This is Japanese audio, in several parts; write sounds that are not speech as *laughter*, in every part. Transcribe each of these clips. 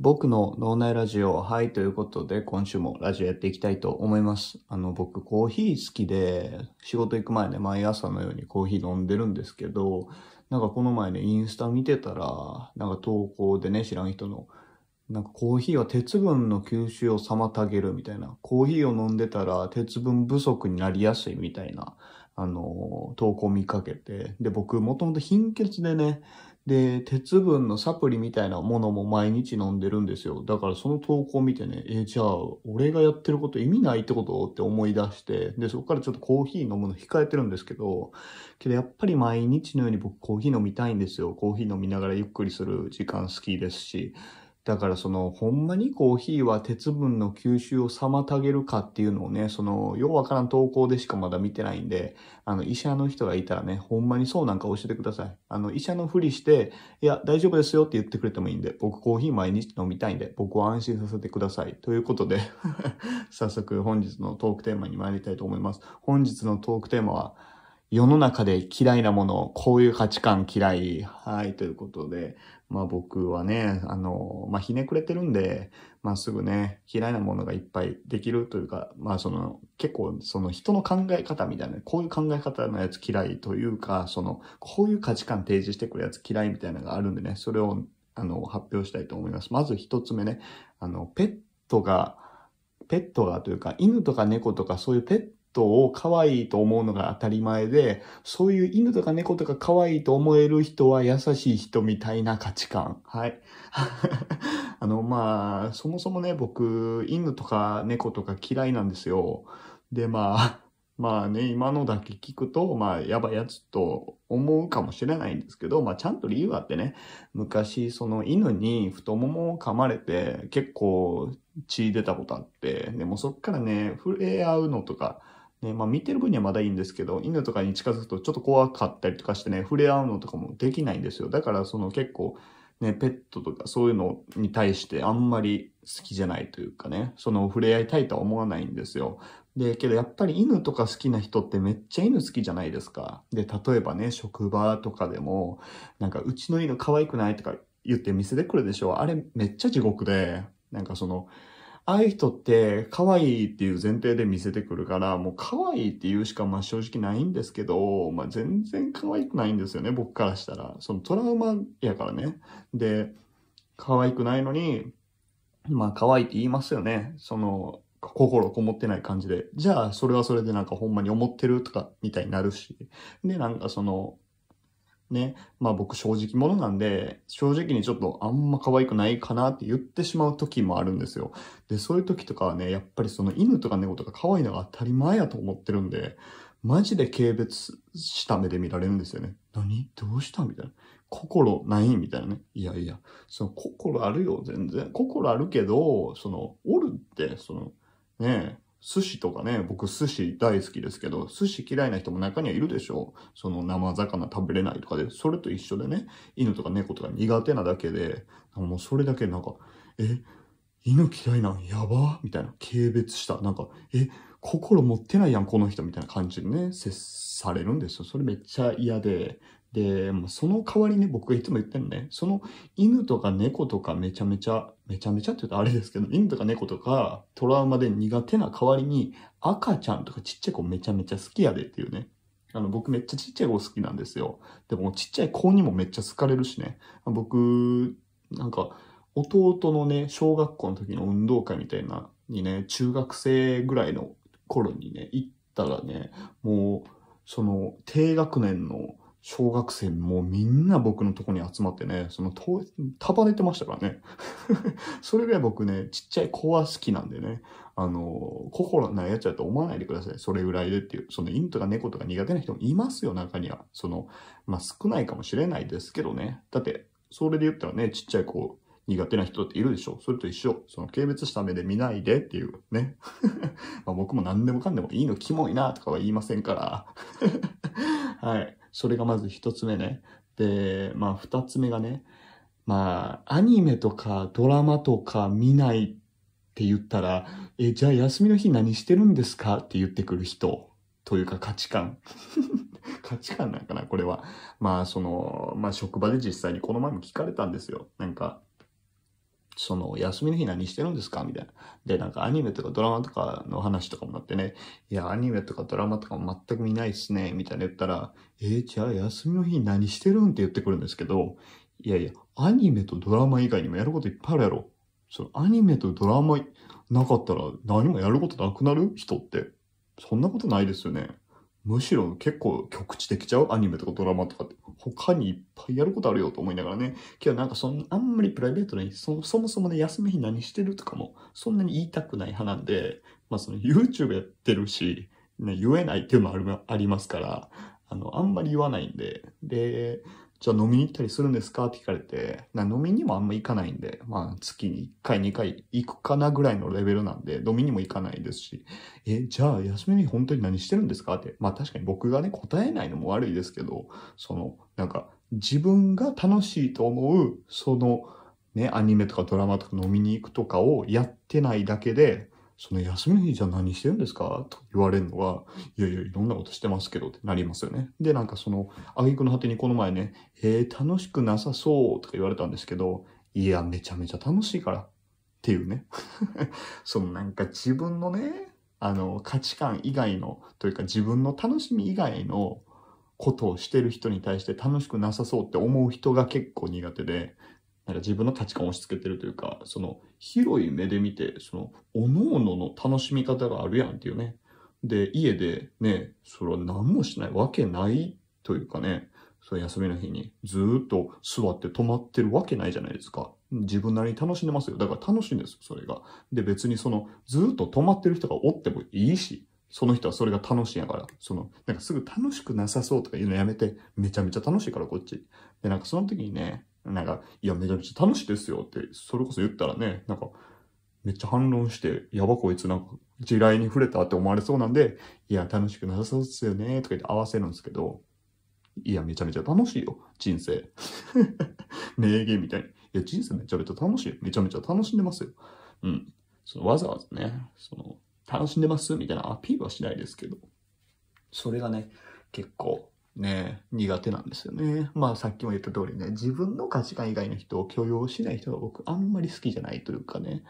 僕の脳内ラジオ、はい、ということで、今週もラジオやっていきたいと思います。あの、僕、コーヒー好きで、仕事行く前ね、毎朝のようにコーヒー飲んでるんですけど、なんかこの前ね、インスタ見てたら、なんか投稿でね、知らん人の、なんかコーヒーは鉄分の吸収を妨げるみたいな、コーヒーを飲んでたら鉄分不足になりやすいみたいな、あの、投稿見かけて、で、僕、もともと貧血でね、で、鉄分のサプリみたいなものも毎日飲んでるんですよ。だからその投稿を見てね、えじゃあ、俺がやってること意味ないってことって思い出して、で、そこからちょっとコーヒー飲むの控えてるんですけど、けどやっぱり毎日のように僕コーヒー飲みたいんですよ。コーヒー飲みながらゆっくりする時間好きですし、だからその、ほんまにコーヒーは鉄分の吸収を妨げるかっていうのをね、その、ようわからん投稿でしかまだ見てないんで、あの、医者の人がいたらね、ほんまにそうなんか教えてください。あの、医者のふりして、いや、大丈夫ですよって言ってくれてもいいんで、僕コーヒー毎日飲みたいんで、僕は安心させてください。ということで *laughs* 早速本日のトークテーマに参りたいと思います。本日のトークテーマは、世の中で嫌いなもの、こういう価値観嫌い。はい、ということで、まあ僕はね、あの、まあひねくれてるんで、まあすぐね、嫌いなものがいっぱいできるというか、まあその、結構その人の考え方みたいな、こういう考え方のやつ嫌いというか、その、こういう価値観提示してくるやつ嫌いみたいなのがあるんでね、それを、あの、発表したいと思います。まず一つ目ね、あの、ペットが、ペットがというか、犬とか猫とかそういうペット、人を可愛いと思うのが当たり前で、そういう犬とか猫とか可愛いと思える人は優しい人みたいな価値観。はい。*laughs* あの、まあ、そもそもね、僕、犬とか猫とか嫌いなんですよ。で、まあ、*laughs* まあね、今のだけ聞くと、まあ、やばいやつと思うかもしれないんですけど、まあ、ちゃんと理由があってね、昔、その犬に太ももを噛まれて、結構血出たことあって、でもそっからね、触れ合うのとか、で、まあ見てる分にはまだいいんですけど、犬とかに近づくとちょっと怖かったりとかしてね、触れ合うのとかもできないんですよ。だからその結構、ね、ペットとかそういうのに対してあんまり好きじゃないというかね、その触れ合いたいとは思わないんですよ。で、けどやっぱり犬とか好きな人ってめっちゃ犬好きじゃないですか。で、例えばね、職場とかでも、なんかうちの犬可愛くないとか言って見せてくるでしょ。う。あれめっちゃ地獄で、なんかその、ああいう人って可愛いっていう前提で見せてくるから、もう可愛いっていうしかまあ正直ないんですけど、まあ全然可愛くないんですよね、僕からしたら。そのトラウマやからね。で、可愛くないのに、まあ可愛いって言いますよね。その、心こもってない感じで。じゃあ、それはそれでなんかほんまに思ってるとか、みたいになるし。で、なんかその、ね。まあ僕正直者なんで、正直にちょっとあんま可愛くないかなって言ってしまう時もあるんですよ。で、そういう時とかはね、やっぱりその犬とか猫とか可愛いのが当たり前やと思ってるんで、マジで軽蔑した目で見られるんですよね。何どうしたみたいな。心ないみたいなね。いやいや、その心あるよ、全然。心あるけど、その、おるって、その、ねえ、寿司とかね、僕寿司大好きですけど、寿司嫌いな人も中にはいるでしょう。その生魚食べれないとかで、それと一緒でね、犬とか猫とか苦手なだけで、もうそれだけなんか、え、犬嫌いなんやばみたいな、軽蔑した。なんか、え、心持ってないやん、この人みたいな感じでね、接されるんですよ。それめっちゃ嫌で、で、その代わりね、僕いつも言ってるね、その犬とか猫とかめちゃめちゃ、めちゃめちゃって言うとあれですけど、犬とか猫とかトラウマで苦手な代わりに、赤ちゃんとかちっちゃい子めちゃめちゃ好きやでっていうね。あの、僕めっちゃちっちゃい子好きなんですよ。でもちっちゃい子にもめっちゃ好かれるしね。僕、なんか、弟のね、小学校の時の運動会みたいな、にね、中学生ぐらいの頃にね、行ったらね、もう、その、低学年の小学生もうみんな僕のとこに集まってね、その束ねてましたからね。*laughs* それぐらい僕ね、ちっちゃい子は好きなんでね、あの、心ないやつだと思わないでください。それぐらいでっていう、その犬とか猫とか苦手な人もいますよ、中には。その、まあ、少ないかもしれないですけどね。だって、それで言ったらね、ちっちゃい子、苦手な人っているでしょそれと一緒。その軽蔑した目で見ないでっていうね。*laughs* ま僕も何でもかんでもいいのキモいなとかは言いませんから *laughs* はい。それがまず一つ目ね。で、まあ二つ目がね、まあアニメとかドラマとか見ないって言ったら、え、じゃあ休みの日何してるんですかって言ってくる人というか価値観。*laughs* 価値観なんかなこれは。まあその、まあ職場で実際にこの前も聞かれたんですよ。なんか、その、休みの日何してるんですかみたいな。で、なんかアニメとかドラマとかの話とかもなってね、いや、アニメとかドラマとかも全く見ないっすね、みたいな言ったら、えー、じゃあ休みの日何してるんって言ってくるんですけど、いやいや、アニメとドラマ以外にもやることいっぱいあるやろ。そのアニメとドラマなかったら何もやることなくなる人って。そんなことないですよね。むしろ結構局地的ちゃうアニメとかドラマとかって他にいっぱいやることあるよと思いながらね今日なんかそんあんまりプライベートなそそもそもね休み日何してるとかもそんなに言いたくない派なんでまあその YouTube やってるし、ね、言えないっていうのもありますからあのあんまり言わないんででじゃあ飲みに行ったりするんですかって聞かれて、飲みにもあんま行かないんで、まあ月に1回2回行くかなぐらいのレベルなんで、飲みにも行かないですし、え、じゃあ休みに本当に何してるんですかって、まあ確かに僕がね、答えないのも悪いですけど、その、なんか自分が楽しいと思う、その、ね、アニメとかドラマとか飲みに行くとかをやってないだけで、その休みの日じゃ何してるんですかと言われるのは、いやいや、いろんなことしてますけどってなりますよね。で、なんかその、げくの果てにこの前ね、えー、楽しくなさそうとか言われたんですけど、いや、めちゃめちゃ楽しいからっていうね。*laughs* そのなんか自分のね、あの、価値観以外の、というか自分の楽しみ以外のことをしてる人に対して楽しくなさそうって思う人が結構苦手で、なんか自分の価値観を押し付けてるというか、その広い目で見て、その、おのおのの楽しみ方があるやんっていうね。で、家でね、それは何もしないわけないというかね、そう休みの日にずっと座って止まってるわけないじゃないですか。自分なりに楽しんでますよ。だから楽しいんですよ、それが。で、別にその、ずっと止まってる人がおってもいいし、その人はそれが楽しいんやから、その、なんかすぐ楽しくなさそうとか言うのやめて、めちゃめちゃ楽しいから、こっち。で、なんかその時にね、なんか、いや、めちゃめちゃ楽しいですよって、それこそ言ったらね、なんか、めっちゃ反論して、やばこいつなんか、地雷に触れたって思われそうなんで、いや、楽しくなさそうですよね、とか言って合わせるんですけど、いや、めちゃめちゃ楽しいよ、人生。*laughs* 名言みたいに。いや、人生めちゃめちゃ楽しい。めちゃめちゃ楽しんでますよ。うん。そのわざわざね、その、楽しんでますみたいなアピールはしないですけど、それがね、結構、ね、苦手なんですよね。まあさっきも言った通りね、自分の価値観以外の人を許容しない人が僕あんまり好きじゃないというかね。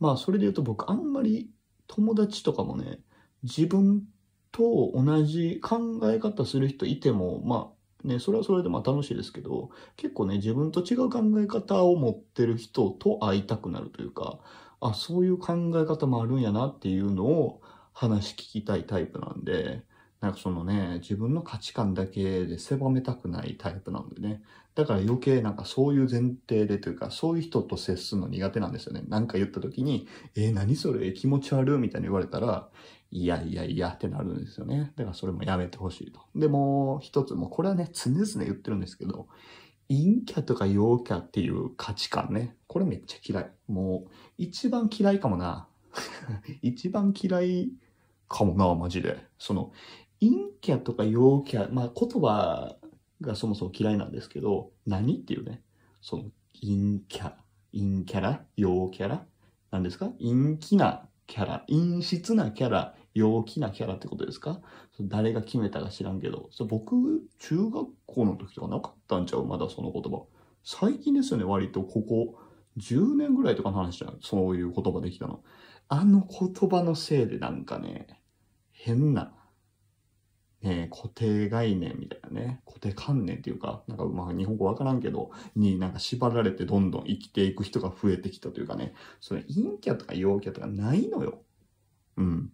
まあそれで言うと僕あんまり友達とかもね、自分と同じ考え方する人いても、まあね、それはそれでまあ楽しいですけど、結構ね、自分と違う考え方を持ってる人と会いたくなるというか、あ、そういう考え方もあるんやなっていうのを話聞きたいタイプなんで、なんかそのね、自分の価値観だけで狭めたくないタイプなんでね。だから余計なんかそういう前提でというか、そういう人と接するの苦手なんですよね。なんか言った時に、えー、何それ気持ち悪いみたいに言われたら、いやいやいやってなるんですよね。だからそれもやめてほしいと。で、も一つ、もうこれはね、常々言ってるんですけど、陰キャとか陽キャっていう価値観ね。これめっちゃ嫌い。もう、一番嫌いかもな。*laughs* 一番嫌いかもな、マジで。その、陰キャとか陽キャ、まあ、言葉がそもそも嫌いなんですけど、何っていうね。その、陰キャ、陰キャラ、陽キャラ、何ですか陰気なキャラ、陰湿なキャラ、陽気なキャラってことですか誰が決めたか知らんけど、そ僕、中学校の時とかなかったんちゃうまだその言葉。最近ですよね、割とここ10年ぐらいとかの話じゃん。そういう言葉できたの。あの言葉のせいでなんかね、変な。え固定概念みたいなね、固定観念っていうか、なんかまあ日本語わからんけど、になんか縛られてどんどん生きていく人が増えてきたというかね、それ陰キャとか陽キャとかないのよ。うん。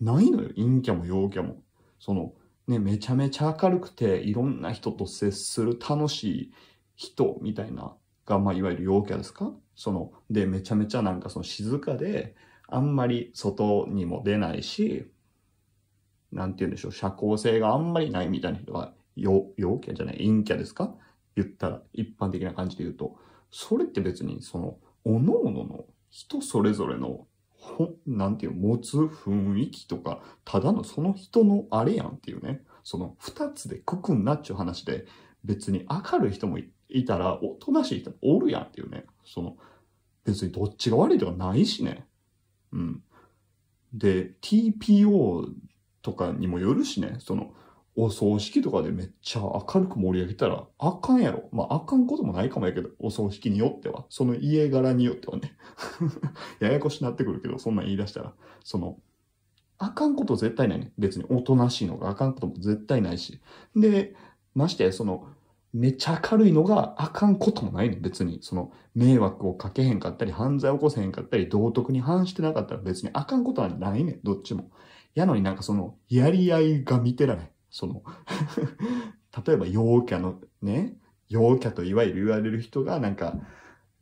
ないのよ、陰キャも陽キャも。その、ね、めちゃめちゃ明るくて、いろんな人と接する楽しい人みたいな、が、まあいわゆる陽キャですかその、で、めちゃめちゃなんかその静かで、あんまり外にも出ないし、なんて言うんでしょう、社交性があんまりないみたいな人が、陽陽キャじゃない、陰キャですか言ったら、一般的な感じで言うと、それって別に、その、おのおのの人それぞれの、ほなんていう、持つ雰囲気とか、ただのその人のあれやんっていうね、その二つでくくんなっちゅう話で、別に明るい人もいたら、おとなしい人もおるやんっていうね、その、別にどっちが悪いとかないしね。うん。で、TPO とかにもよるしね、その、お葬式とかでめっちゃ明るく盛り上げたら、あかんやろ。まあ、あかんこともないかもやけど、お葬式によっては。その家柄によってはね。*laughs* ややこしになってくるけど、そんなん言い出したら。その、あかんこと絶対ないね。別におとなしいのがあかんことも絶対ないし。で、まして、その、めっちゃ明るいのがあかんこともないね。別に、その、迷惑をかけへんかったり、犯罪を起こせへんかったり、道徳に反してなかったら別にあかんことはないね。どっちも。やのになんかその、やり合いが見てられん。その *laughs* 例えば陽キャのね、陽キャといわゆる言われる人がなんか、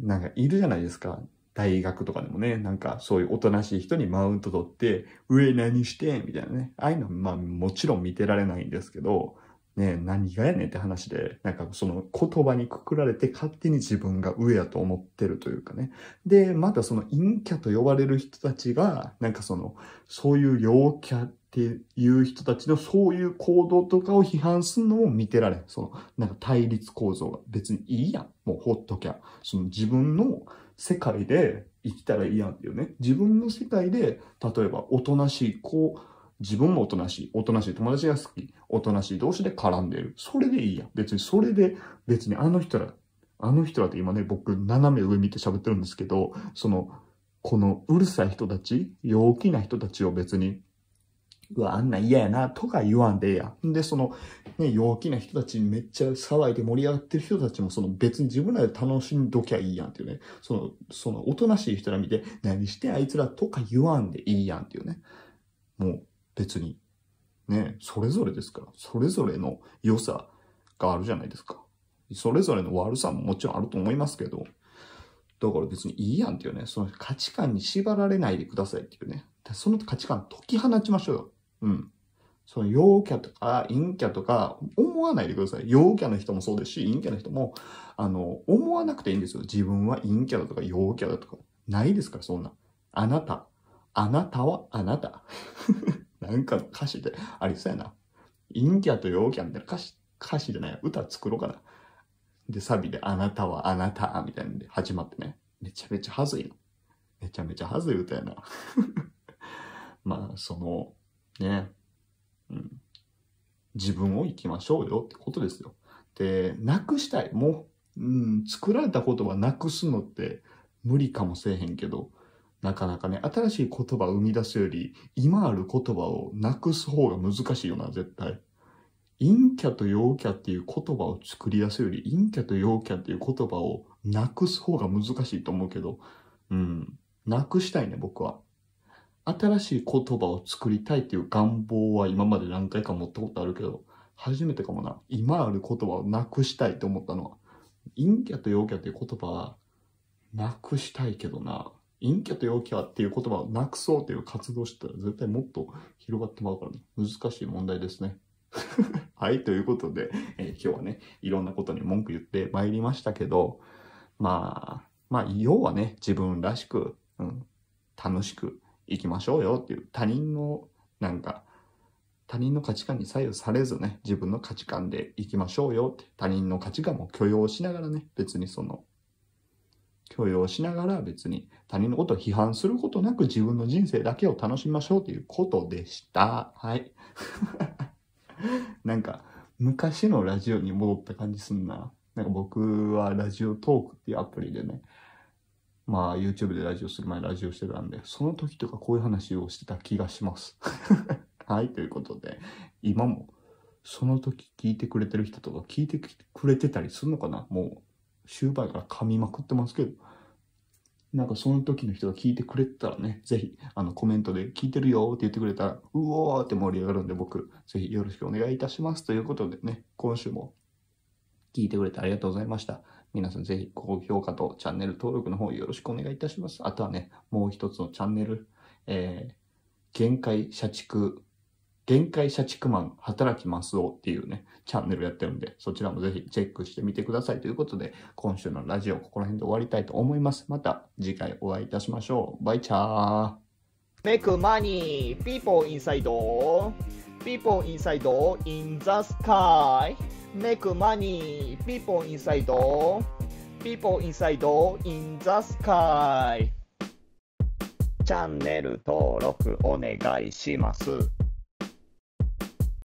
なんかいるじゃないですか。大学とかでもね、なんかそういうおとなしい人にマウント取って、上何してみたいなね。ああいうのはまあもちろん見てられないんですけど、ね何がやねんって話で、なんかその言葉にくくられて勝手に自分が上やと思ってるというかね。で、またその陰キャと呼ばれる人たちが、なんかその、そういう陽キャっていう人たちのそういう行動とかを批判するのも見てられん。その、なんか対立構造が別にいいやん。もうほっときゃ。その自分の世界で生きたらいいやんっていうね。自分の世界で、例えばおとなしい子、自分もおとなしい。おとなしい友達が好き。おとなしい同士で絡んでる。それでいいやん。別にそれで、別にあの人ら、あの人らって今ね、僕斜め上見て喋ってるんですけど、その、このうるさい人たち、陽気な人たちを別に、うわ、あんな嫌やな、とか言わんでええやん。で、その、ね、陽気な人たちにめっちゃ騒いで盛り上がってる人たちも、その別に自分らで楽しんどきゃいいやんっていうね。その、その、おとなしい人ら見て、何してあいつらとか言わんでいいやんっていうね。もう、別に。ね、それぞれですから、それぞれの良さがあるじゃないですか。それぞれの悪さももちろんあると思いますけど、だから別にいいやんっていうね、その価値観に縛られないでくださいっていうね。その価値観解き放ちましょうよ。うん。その陽キャとか陰キャとか思わないでください。陽キャの人もそうですし、陰キャの人も、あの、思わなくていいんですよ。自分は陰キャだとか陽キャだとか。ないですから、そんな。あなた。あなたはあなた。なんか歌詞でありそうやな。陰キャと陽キャみたいな歌詞、歌詞じゃない、歌作ろうかな。で、サビで、あなたはあなた、みたいなんで始まってね。めちゃめちゃ恥ずいの。めちゃめちゃはずい歌やな。*laughs* まあ、その、ね、うん。自分を生きましょうよってことですよ。で、なくしたい。もう、うん、作られたことはなくすのって無理かもせえへんけど、なかなかね、新しい言葉を生み出すより、今ある言葉をなくす方が難しいよな、絶対。陰キャと陽キャっていう言葉を作り出すより、陰キャと陽キャっていう言葉をなくす方が難しいと思うけど、うん、なくしたいね、僕は。新しい言葉を作りたいっていう願望は今まで何回か持ったことあるけど、初めてかもな。今ある言葉をなくしたいと思ったのは、陰キャと陽キャっていう言葉は、なくしたいけどな。陰キャと陽キャっていう言葉をなくそうという活動してたら絶対もっと広がってまうから、ね、難しい問題ですね。*laughs* はい、ということで、えー、今日はね、いろんなことに文句言ってまいりましたけど、まあ、まあ、要はね、自分らしく、うん、楽しくいきましょうよっていう、他人の、なんか、他人の価値観に左右されずね、自分の価値観でいきましょうよって、他人の価値観も許容しながらね、別にその、許容しながら別に他人のことを批判することなく自分の人生だけを楽しみましょうということでした。はい。*laughs* なんか、昔のラジオに戻った感じすんな。なんか僕はラジオトークっていうアプリでね、まあ YouTube でラジオする前ラジオしてたんで、その時とかこういう話をしてた気がします。*laughs* はい、ということで、今もその時聞いてくれてる人とか聞いてくれてたりするのかなもうシュパから噛みまくってますけど、なんかその時の人が聞いてくれたらね、ぜひ、あの、コメントで聞いてるよって言ってくれたら、うおーって盛り上がるんで、僕、ぜひよろしくお願いいたしますということでね、今週も聞いてくれてありがとうございました。皆さんぜひ高評価とチャンネル登録の方よろしくお願いいたします。あとはね、もう一つのチャンネル、えー、限界社畜限界社畜マン働きますをっていうね、チャンネルやってるんで、そちらもぜひチェックしてみてくださいということで、今週のラジオここら辺で終わりたいと思います。また次回お会いいたしましょう。バイチャー Make money, people inside, people inside in the sky. Make money, people inside, people inside in the sky. チャンネル登録お願いします。